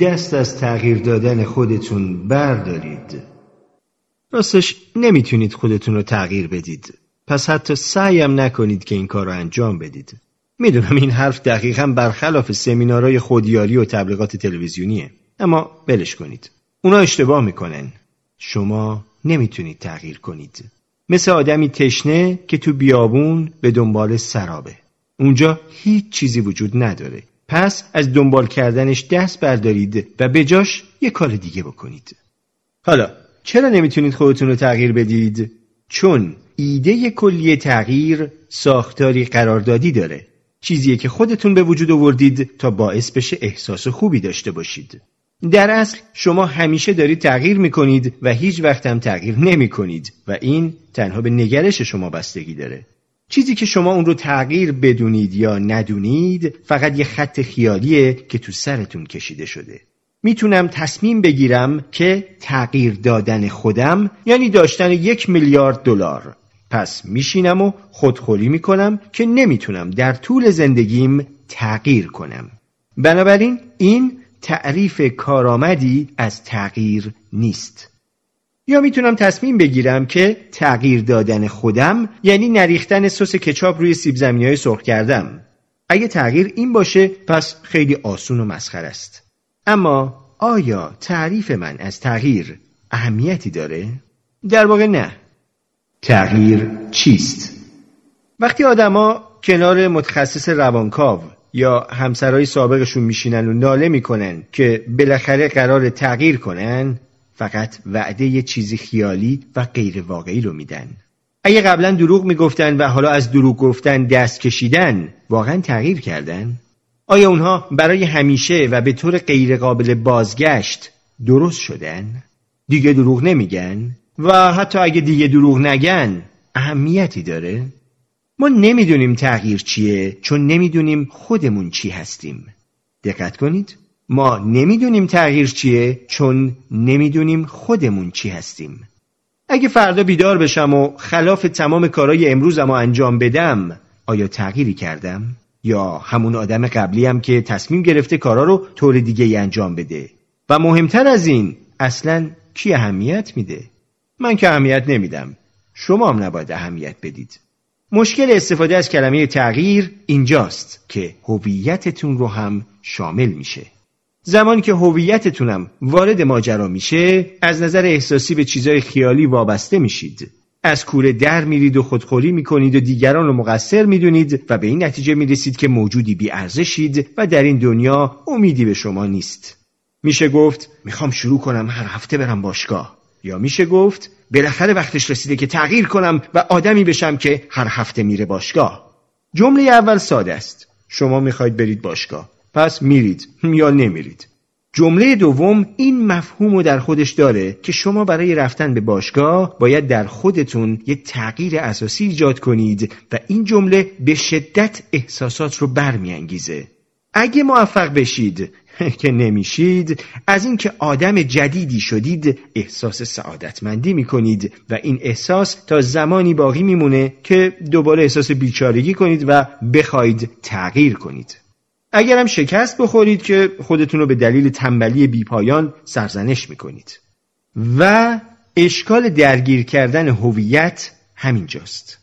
دست از تغییر دادن خودتون بردارید راستش نمیتونید خودتون رو تغییر بدید پس حتی سعیم نکنید که این کار رو انجام بدید میدونم این حرف دقیقا برخلاف سمینارهای خودیاری و تبلیغات تلویزیونیه اما بلش کنید اونا اشتباه میکنن شما نمیتونید تغییر کنید مثل آدمی تشنه که تو بیابون به دنبال سرابه اونجا هیچ چیزی وجود نداره پس از دنبال کردنش دست بردارید و جاش یه کار دیگه بکنید حالا چرا نمیتونید خودتون رو تغییر بدید؟ چون ایده کلی تغییر ساختاری قراردادی داره چیزیه که خودتون به وجود آوردید تا باعث بشه احساس خوبی داشته باشید در اصل شما همیشه دارید تغییر میکنید و هیچ وقت هم تغییر نمیکنید و این تنها به نگرش شما بستگی داره چیزی که شما اون رو تغییر بدونید یا ندونید فقط یه خط خیالیه که تو سرتون کشیده شده میتونم تصمیم بگیرم که تغییر دادن خودم یعنی داشتن یک میلیارد دلار پس میشینم و خودخوری میکنم که نمیتونم در طول زندگیم تغییر کنم بنابراین این تعریف کارآمدی از تغییر نیست یا میتونم تصمیم بگیرم که تغییر دادن خودم یعنی نریختن سس کچاپ روی سیب زمینی های سرخ کردم اگه تغییر این باشه پس خیلی آسون و مسخر است اما آیا تعریف من از تغییر اهمیتی داره؟ در واقع نه تغییر چیست؟ وقتی آدما کنار متخصص روانکاو یا همسرای سابقشون میشینن و ناله میکنن که بالاخره قرار تغییر کنن فقط وعده یه چیزی خیالی و غیر واقعی رو میدن اگه قبلا دروغ میگفتن و حالا از دروغ گفتن دست کشیدن واقعا تغییر کردن آیا اونها برای همیشه و به طور غیرقابل بازگشت درست شدن دیگه دروغ نمیگن و حتی اگه دیگه دروغ نگن اهمیتی داره ما نمیدونیم تغییر چیه چون نمیدونیم خودمون چی هستیم دقت کنید ما نمیدونیم تغییر چیه چون نمیدونیم خودمون چی هستیم اگه فردا بیدار بشم و خلاف تمام کارهای امروزم رو انجام بدم آیا تغییری کردم؟ یا همون آدم قبلی هم که تصمیم گرفته کارا رو طور دیگه ای انجام بده و مهمتر از این اصلا کی اهمیت میده؟ من که اهمیت نمیدم شما هم نباید اهمیت بدید مشکل استفاده از کلمه تغییر اینجاست که هویتتون رو هم شامل میشه زمانی که هویتتونم وارد ماجرا میشه از نظر احساسی به چیزای خیالی وابسته میشید از کوره در میرید و خودخوری میکنید و دیگران رو مقصر میدونید و به این نتیجه میرسید که موجودی بی ارزشید و در این دنیا امیدی به شما نیست میشه گفت میخوام شروع کنم هر هفته برم باشگاه یا میشه گفت بالاخره وقتش رسیده که تغییر کنم و آدمی بشم که هر هفته میره باشگاه جمله اول ساده است شما میخواید برید باشگاه پس میرید یا نمیرید جمله دوم این مفهوم رو در خودش داره که شما برای رفتن به باشگاه باید در خودتون یه تغییر اساسی ایجاد کنید و این جمله به شدت احساسات رو برمیانگیزه. اگه موفق بشید که نمیشید از اینکه آدم جدیدی شدید احساس سعادتمندی میکنید و این احساس تا زمانی باقی میمونه که دوباره احساس بیچارگی کنید و بخواید تغییر کنید. اگرم شکست بخورید که خودتون رو به دلیل تنبلی بیپایان سرزنش میکنید و اشکال درگیر کردن هویت همینجاست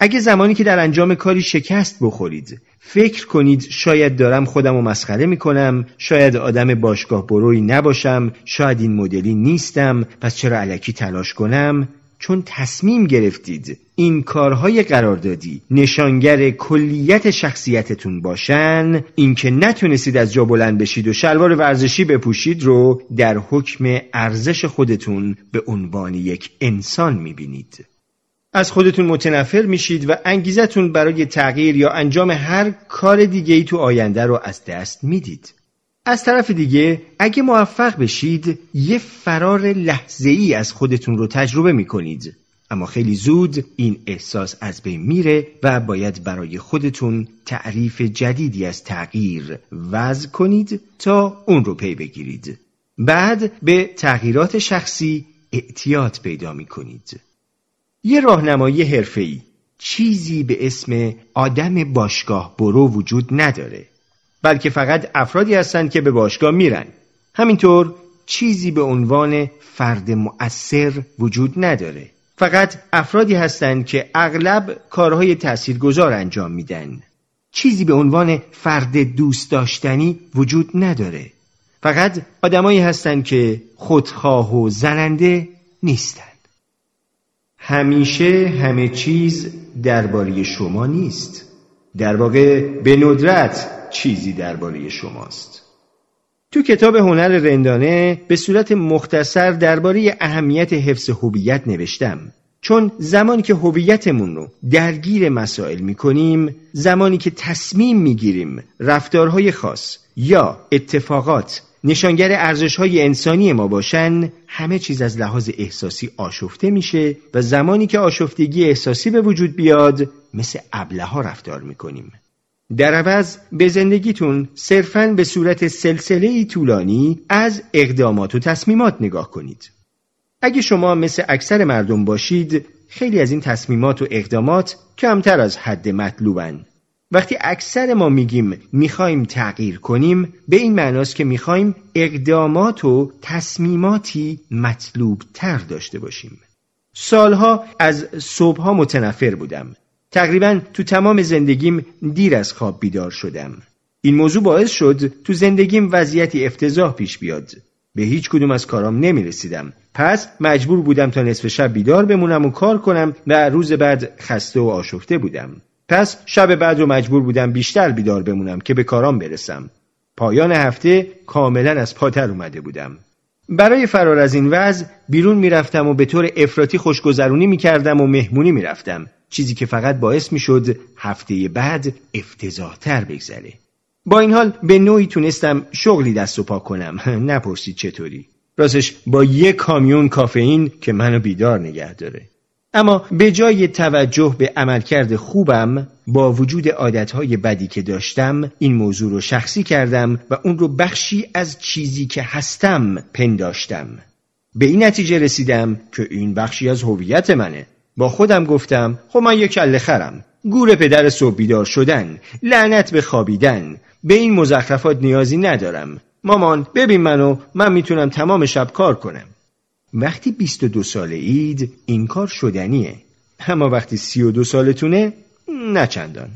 اگه زمانی که در انجام کاری شکست بخورید فکر کنید شاید دارم خودم رو مسخره میکنم شاید آدم باشگاه بروی نباشم شاید این مدلی نیستم پس چرا علکی تلاش کنم چون تصمیم گرفتید این کارهای قراردادی نشانگر کلیت شخصیتتون باشن اینکه نتونستید از جا بلند بشید و شلوار ورزشی بپوشید رو در حکم ارزش خودتون به عنوان یک انسان میبینید از خودتون متنفر میشید و انگیزتون برای تغییر یا انجام هر کار دیگه ای تو آینده رو از دست میدید از طرف دیگه اگه موفق بشید یه فرار لحظه ای از خودتون رو تجربه می کنید. اما خیلی زود این احساس از بین میره و باید برای خودتون تعریف جدیدی از تغییر وضع کنید تا اون رو پی بگیرید. بعد به تغییرات شخصی اعتیاد پیدا می کنید. یه راهنمایی حرفه‌ای چیزی به اسم آدم باشگاه برو وجود نداره. بلکه فقط افرادی هستند که به باشگاه میرن همینطور چیزی به عنوان فرد مؤثر وجود نداره فقط افرادی هستند که اغلب کارهای تاثیرگذار انجام میدن چیزی به عنوان فرد دوست داشتنی وجود نداره فقط آدمایی هستند که خودخواه و زننده نیستند همیشه همه چیز درباره شما نیست در واقع به ندرت چیزی درباره شماست تو کتاب هنر رندانه به صورت مختصر درباره اهمیت حفظ هویت نوشتم چون زمانی که هویتمون رو درگیر مسائل میکنیم زمانی که تصمیم میگیریم رفتارهای خاص یا اتفاقات نشانگر ارزشهای انسانی ما باشن همه چیز از لحاظ احساسی آشفته میشه و زمانی که آشفتگی احساسی به وجود بیاد مثل ابله ها رفتار میکنیم در عوض به زندگیتون صرفاً به صورت سلسله طولانی از اقدامات و تصمیمات نگاه کنید. اگه شما مثل اکثر مردم باشید خیلی از این تصمیمات و اقدامات کمتر از حد مطلوبن. وقتی اکثر ما میگیم میخوایم تغییر کنیم به این معناست که میخوایم اقدامات و تصمیماتی مطلوب تر داشته باشیم. سالها از صبحها متنفر بودم تقریبا تو تمام زندگیم دیر از خواب بیدار شدم. این موضوع باعث شد تو زندگیم وضعیتی افتضاح پیش بیاد. به هیچ کدوم از کارام نمی رسیدم. پس مجبور بودم تا نصف شب بیدار بمونم و کار کنم و روز بعد خسته و آشفته بودم. پس شب بعد رو مجبور بودم بیشتر بیدار بمونم که به کارام برسم. پایان هفته کاملا از پاتر اومده بودم. برای فرار از این وضع بیرون میرفتم و به طور افراطی خوشگذرونی میکردم و مهمونی میرفتم. چیزی که فقط باعث میشد هفته بعد تر بگذره با این حال به نوعی تونستم شغلی دست و پا کنم نپرسید چطوری راستش با یک کامیون کافئین که منو بیدار نگه داره اما به جای توجه به عملکرد خوبم با وجود عادتهای بدی که داشتم این موضوع رو شخصی کردم و اون رو بخشی از چیزی که هستم پنداشتم به این نتیجه رسیدم که این بخشی از هویت منه با خودم گفتم خب من یک کله خرم گور پدر صبح بیدار شدن لعنت به خوابیدن به این مزخرفات نیازی ندارم مامان ببین منو من میتونم تمام شب کار کنم وقتی 22 ساله اید این کار شدنیه اما وقتی 32 سالتونه نه چندان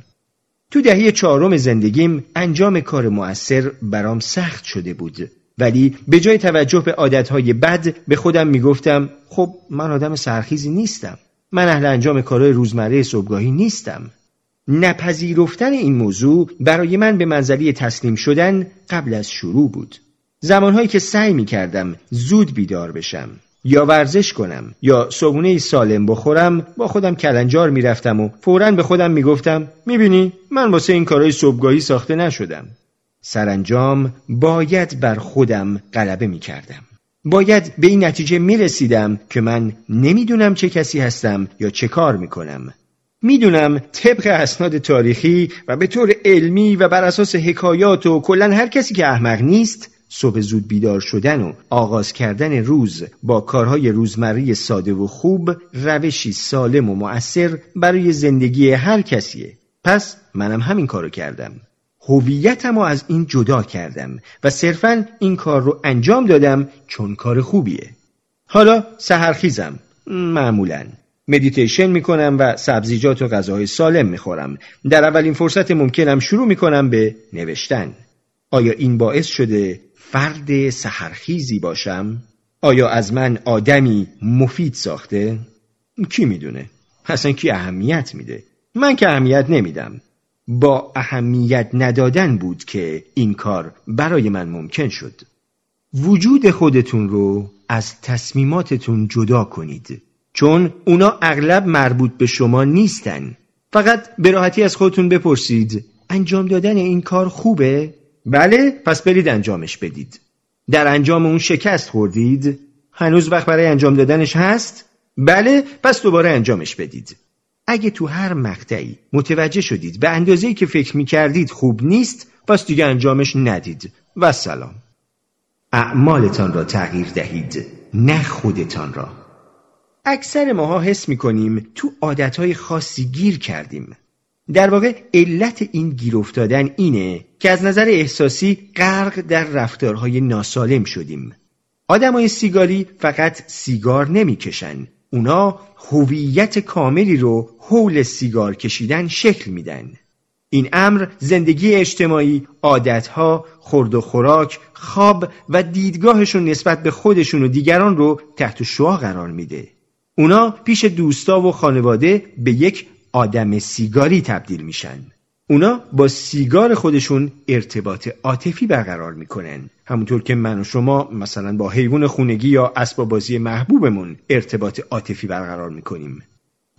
تو دهی چهارم زندگیم انجام کار مؤثر برام سخت شده بود ولی به جای توجه به عادتهای بد به خودم میگفتم خب من آدم سرخیزی نیستم من اهل انجام کارهای روزمره صبحگاهی نیستم نپذیرفتن این موضوع برای من به منزله تسلیم شدن قبل از شروع بود زمانهایی که سعی می کردم زود بیدار بشم یا ورزش کنم یا صبونه سالم بخورم با خودم کلنجار میرفتم و فورا به خودم میگفتم میبینی من واسه این کارهای صبحگاهی ساخته نشدم سرانجام باید بر خودم غلبه میکردم باید به این نتیجه می رسیدم که من نمیدونم چه کسی هستم یا چه کار می کنم. میدونم طبق اسناد تاریخی و به طور علمی و بر اساس حکایات و کلا هر کسی که احمق نیست صبح زود بیدار شدن و آغاز کردن روز با کارهای روزمره ساده و خوب روشی سالم و مؤثر برای زندگی هر کسیه پس منم همین کارو کردم هویتم رو از این جدا کردم و صرفا این کار رو انجام دادم چون کار خوبیه حالا سهرخیزم معمولا مدیتیشن میکنم و سبزیجات و غذاهای سالم میخورم در اولین فرصت ممکنم شروع میکنم به نوشتن آیا این باعث شده فرد سهرخیزی باشم؟ آیا از من آدمی مفید ساخته؟ کی میدونه؟ اصلا کی اهمیت میده؟ من که اهمیت نمیدم با اهمیت ندادن بود که این کار برای من ممکن شد وجود خودتون رو از تصمیماتتون جدا کنید چون اونا اغلب مربوط به شما نیستن فقط به راحتی از خودتون بپرسید انجام دادن این کار خوبه؟ بله پس برید انجامش بدید در انجام اون شکست خوردید؟ هنوز وقت برای انجام دادنش هست؟ بله پس دوباره انجامش بدید اگه تو هر مقطعی متوجه شدید به ای که فکر می کردید خوب نیست پس دیگه انجامش ندید و سلام اعمالتان را تغییر دهید نه خودتان را اکثر ماها حس میکنیم تو عادتهای خاصی گیر کردیم در واقع علت این گیر افتادن اینه که از نظر احساسی غرق در رفتارهای ناسالم شدیم آدمای سیگاری فقط سیگار نمیکشن اونا هویت کاملی رو حول سیگار کشیدن شکل میدن این امر زندگی اجتماعی، عادتها، خورد و خوراک، خواب و دیدگاهشون نسبت به خودشون و دیگران رو تحت شعا قرار میده. اونا پیش دوستا و خانواده به یک آدم سیگاری تبدیل میشن. اونا با سیگار خودشون ارتباط عاطفی برقرار میکنن همونطور که من و شما مثلا با حیوان خونگی یا اسباب بازی محبوبمون ارتباط عاطفی برقرار میکنیم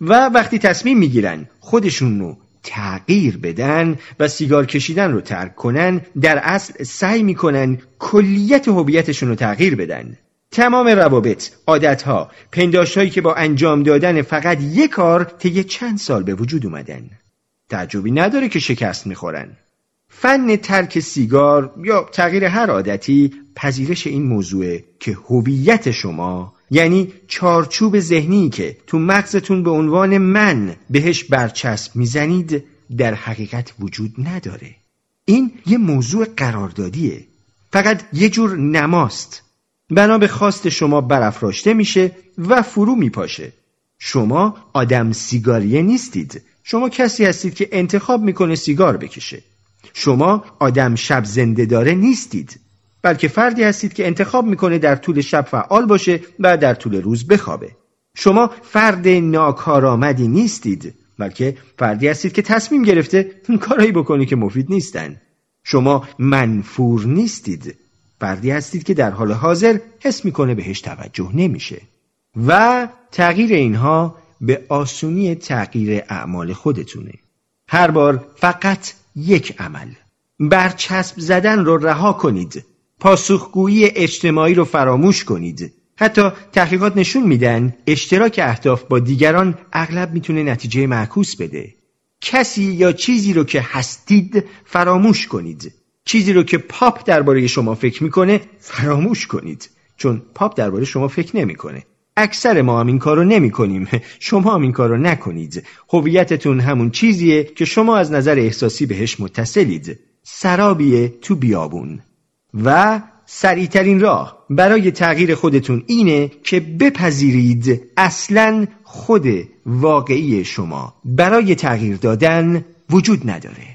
و وقتی تصمیم میگیرن خودشون رو تغییر بدن و سیگار کشیدن رو ترک کنن در اصل سعی میکنن کلیت هویتشون رو تغییر بدن تمام روابط، عادتها، پنداشتهایی که با انجام دادن فقط یک کار طی چند سال به وجود اومدن تعجبی نداره که شکست میخورن فن ترک سیگار یا تغییر هر عادتی پذیرش این موضوع که هویت شما یعنی چارچوب ذهنی که تو مغزتون به عنوان من بهش برچسب میزنید در حقیقت وجود نداره این یه موضوع قراردادیه فقط یه جور نماست بنا به خواست شما برافراشته میشه و فرو میپاشه شما آدم سیگاریه نیستید شما کسی هستید که انتخاب میکنه سیگار بکشه شما آدم شب زنده داره نیستید بلکه فردی هستید که انتخاب میکنه در طول شب فعال باشه و در طول روز بخوابه شما فرد ناکارآمدی نیستید بلکه فردی هستید که تصمیم گرفته کارایی بکنی که مفید نیستن شما منفور نیستید فردی هستید که در حال حاضر حس میکنه بهش توجه نمیشه و تغییر اینها به آسونی تغییر اعمال خودتونه هر بار فقط یک عمل برچسب زدن رو رها کنید پاسخگویی اجتماعی رو فراموش کنید حتی تحقیقات نشون میدن اشتراک اهداف با دیگران اغلب میتونه نتیجه معکوس بده کسی یا چیزی رو که هستید فراموش کنید چیزی رو که پاپ درباره شما فکر میکنه فراموش کنید چون پاپ درباره شما فکر نمیکنه اکثر ما هم این کارو نمی کنیم شما هم این کارو نکنید هویتتون همون چیزیه که شما از نظر احساسی بهش متصلید سرابیه تو بیابون و سریعترین راه برای تغییر خودتون اینه که بپذیرید اصلا خود واقعی شما برای تغییر دادن وجود نداره